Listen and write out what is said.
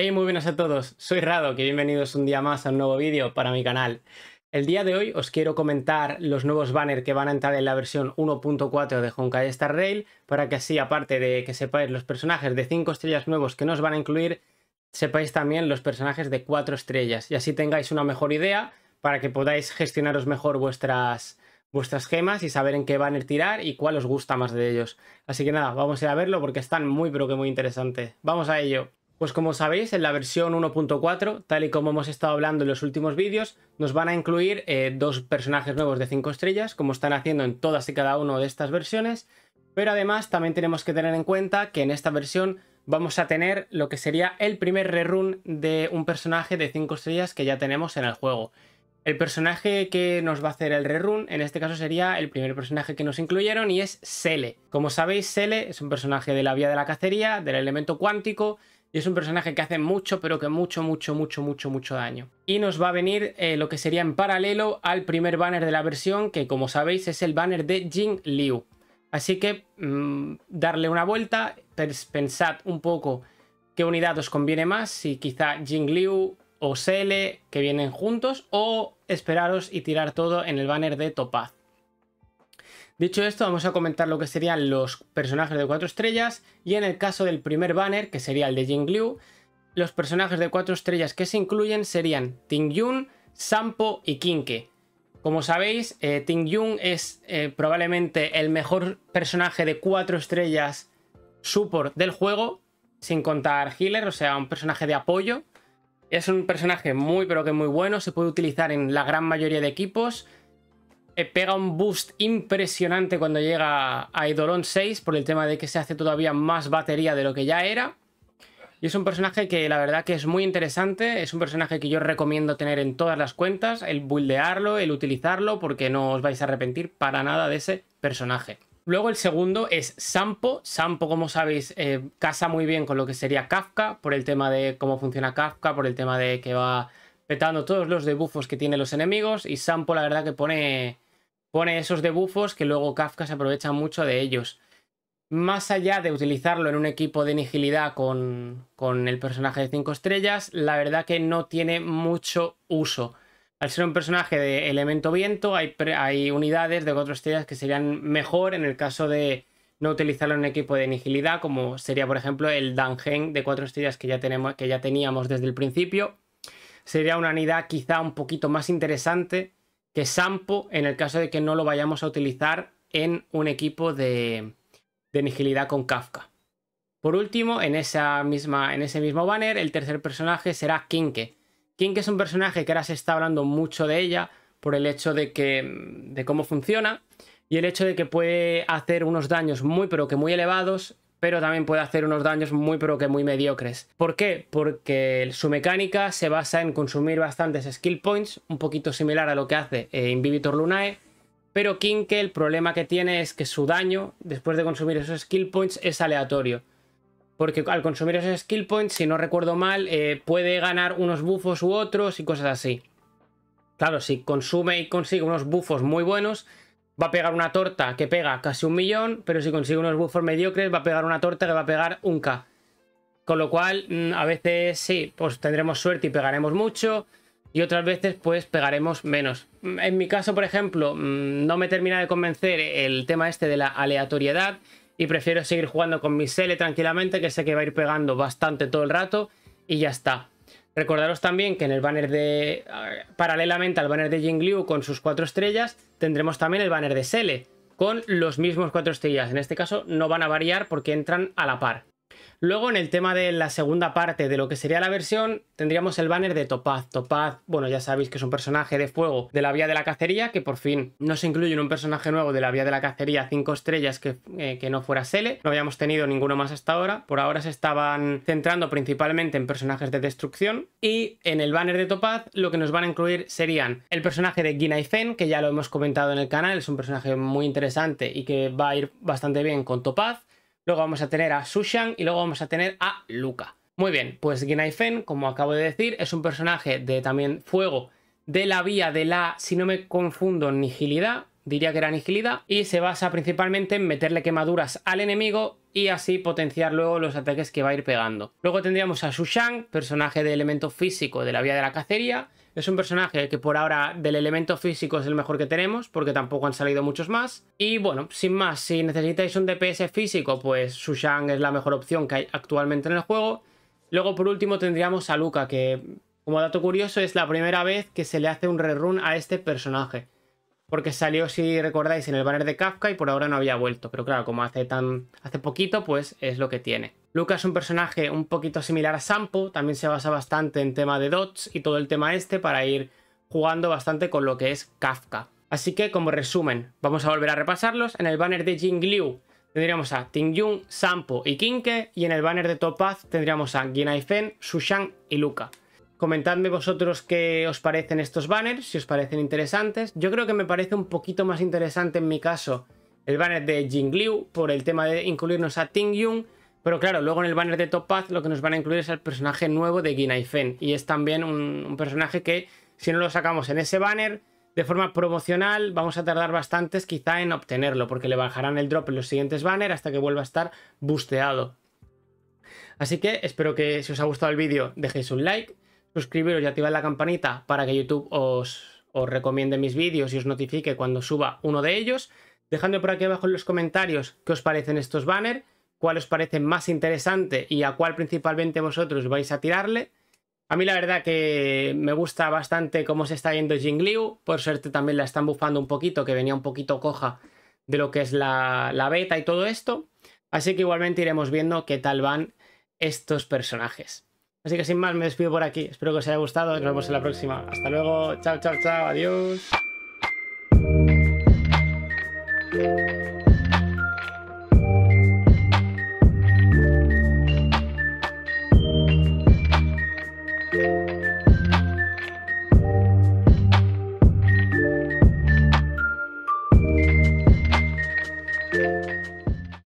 Hey, muy buenas a todos, soy Rado, y bienvenidos un día más a un nuevo vídeo para mi canal. El día de hoy os quiero comentar los nuevos banners que van a entrar en la versión 1.4 de Honkai Star Rail para que así, aparte de que sepáis los personajes de 5 estrellas nuevos que nos van a incluir, sepáis también los personajes de 4 estrellas y así tengáis una mejor idea para que podáis gestionaros mejor vuestras, vuestras gemas y saber en qué banner tirar y cuál os gusta más de ellos. Así que nada, vamos a ir a verlo porque están muy pero que muy interesantes. ¡Vamos a ello! Pues como sabéis, en la versión 1.4, tal y como hemos estado hablando en los últimos vídeos, nos van a incluir eh, dos personajes nuevos de 5 estrellas, como están haciendo en todas y cada una de estas versiones, pero además también tenemos que tener en cuenta que en esta versión vamos a tener lo que sería el primer rerun de un personaje de 5 estrellas que ya tenemos en el juego. El personaje que nos va a hacer el rerun, en este caso sería el primer personaje que nos incluyeron y es Sele. Como sabéis, Sele es un personaje de la vía de la cacería, del elemento cuántico, y es un personaje que hace mucho, pero que mucho, mucho, mucho, mucho, mucho daño. Y nos va a venir eh, lo que sería en paralelo al primer banner de la versión, que como sabéis es el banner de Jing Liu. Así que mm, darle una vuelta, pensad un poco qué unidad os conviene más, si quizá Jing Liu o Sele que vienen juntos, o esperaros y tirar todo en el banner de Topaz. Dicho esto, vamos a comentar lo que serían los personajes de 4 estrellas y en el caso del primer banner, que sería el de Jing Liu, los personajes de 4 estrellas que se incluyen serían Ting Yun, Sampo y Kinke. Como sabéis, eh, Ting Yun es eh, probablemente el mejor personaje de 4 estrellas support del juego, sin contar healer, o sea, un personaje de apoyo. Es un personaje muy pero que muy bueno, se puede utilizar en la gran mayoría de equipos eh, pega un boost impresionante cuando llega a Eidolon 6 por el tema de que se hace todavía más batería de lo que ya era. Y es un personaje que la verdad que es muy interesante, es un personaje que yo recomiendo tener en todas las cuentas, el buildearlo, el utilizarlo, porque no os vais a arrepentir para nada de ese personaje. Luego el segundo es Sampo. Sampo, como sabéis, eh, casa muy bien con lo que sería Kafka, por el tema de cómo funciona Kafka, por el tema de que va petando todos los debufos que tiene los enemigos. Y Sampo, la verdad, que pone pone esos debufos que luego Kafka se aprovecha mucho de ellos. Más allá de utilizarlo en un equipo de nigilidad con, el personaje de 5 estrellas, la verdad que no tiene mucho uso. Al ser un personaje de elemento viento, hay, unidades de 4 estrellas que serían mejor en el caso de no utilizarlo en un equipo de nigilidad, como sería, por ejemplo, el Dangen de 4 estrellas que ya, tenemos, que ya teníamos desde el principio. Sería una unidad quizá un poquito más interesante que Sampo en el caso de que no lo vayamos a utilizar en un equipo de, de nigilidad con Kafka. Por último, en, esa misma, en ese mismo banner, el tercer personaje será Kinke. Kinke es un personaje que ahora se está hablando mucho de ella por el hecho de que de cómo funciona y el hecho de que puede hacer unos daños muy pero que muy elevados pero también puede hacer unos daños muy pero que muy mediocres. ¿Por qué? Porque su mecánica se basa en consumir bastantes skill points, un poquito similar a lo que hace eh, Invivitor Lunae, pero Kinke el problema que tiene es que su daño, después de consumir esos skill points, es aleatorio. Porque al consumir esos skill points, si no recuerdo mal, eh, puede ganar unos bufos u otros y cosas así. Claro, si consume y consigue unos bufos muy buenos, va a pegar una torta que pega casi un millón, pero si consigue unos buffers mediocres va a pegar una torta que va a pegar un K. Con lo cual, mm, a veces sí, pues tendremos suerte y pegaremos mucho, y otras veces pues pegaremos menos. Mm, en mi caso, por ejemplo, mm, no me termina de convencer el tema este de la aleatoriedad, y prefiero seguir jugando con mi Sele tranquilamente, que sé que va a ir pegando bastante todo el rato, y ya está. Recordaros también que en el banner de. Eh, paralelamente al banner de Liu con sus cuatro estrellas, tendremos también el banner de Sele con los mismos cuatro estrellas. En este caso no van a variar porque entran a la par. Luego en el tema de la segunda parte de lo que sería la versión, tendríamos el banner de Topaz. Topaz, bueno, ya sabéis que es un personaje de fuego de la Vía de la Cacería, que por fin nos incluye un personaje nuevo de la Vía de la Cacería 5 estrellas eh, que, no fuera Sele. No habíamos tenido ninguno más hasta ahora. Por ahora se estaban centrando principalmente en personajes de destrucción. Y en el banner de Topaz lo que nos van a incluir serían el personaje de Gina Fen, que ya lo hemos comentado en el canal, es un personaje muy interesante y que va a ir bastante bien con Topaz. Luego vamos a tener a Sushan y luego vamos a tener a Luca. Muy bien, pues Ginaifen, como acabo de decir, es un personaje de también fuego de la vía de la, si no me confundo, nigilidad, diría que era nigilidad, y se basa principalmente en meterle quemaduras al enemigo y así potenciar luego los ataques que va a ir pegando. Luego tendríamos a Shushan, personaje de elemento físico de la vía de la cacería. Es un personaje que por ahora del elemento físico es el mejor que tenemos, porque tampoco han salido muchos más. Y bueno, sin más, si necesitáis un DPS físico, pues Shushan es la mejor opción que hay actualmente en el juego. Luego por último tendríamos a Luca, que como dato curioso es la primera vez que se le hace un rerun a este personaje porque salió, si recordáis, en el banner de Kafka y por ahora no había vuelto. Pero claro, como hace tan hace poquito, pues es lo que tiene. Luca es un personaje un poquito similar a Sampo, también se basa bastante en tema de dots y todo el tema este para ir jugando bastante con lo que es Kafka. Así que como resumen, vamos a volver a repasarlos. En el banner de Jing Liu tendríamos a Tingyun, Sampo y Kinke y en el banner de Topaz tendríamos a Ginaifen, Fen, y Luca. Comentadme vosotros qué os parecen estos banners, si os parecen interesantes. Yo creo que me parece un poquito más interesante en mi caso el banner de Jing Liu por el tema de incluirnos a Ting Yun. Pero claro, luego en el banner de Topaz lo que nos van a incluir es el personaje nuevo de y Fen. Y es también un, un personaje que si no lo sacamos en ese banner de forma promocional vamos a tardar bastantes quizá en obtenerlo porque le bajarán el drop en los siguientes banners hasta que vuelva a estar busteado. Así que espero que si os ha gustado el vídeo dejéis un like suscribiros y activar la campanita para que YouTube os, recomiende mis vídeos y os notifique cuando suba uno de ellos. dejando por aquí abajo en los comentarios qué os parecen estos banners, cuál os parece más interesante y a cuál principalmente vosotros vais a tirarle. A mí la verdad que me gusta bastante cómo se está yendo liu por suerte también la están bufando un poquito, que venía un poquito coja de lo que es la, la beta y todo esto. Así que igualmente iremos viendo qué tal van estos personajes. Así que sin más, me despido por aquí. Espero que os haya gustado y nos vemos en la próxima. Hasta luego. Chao, chao, chao. Adiós.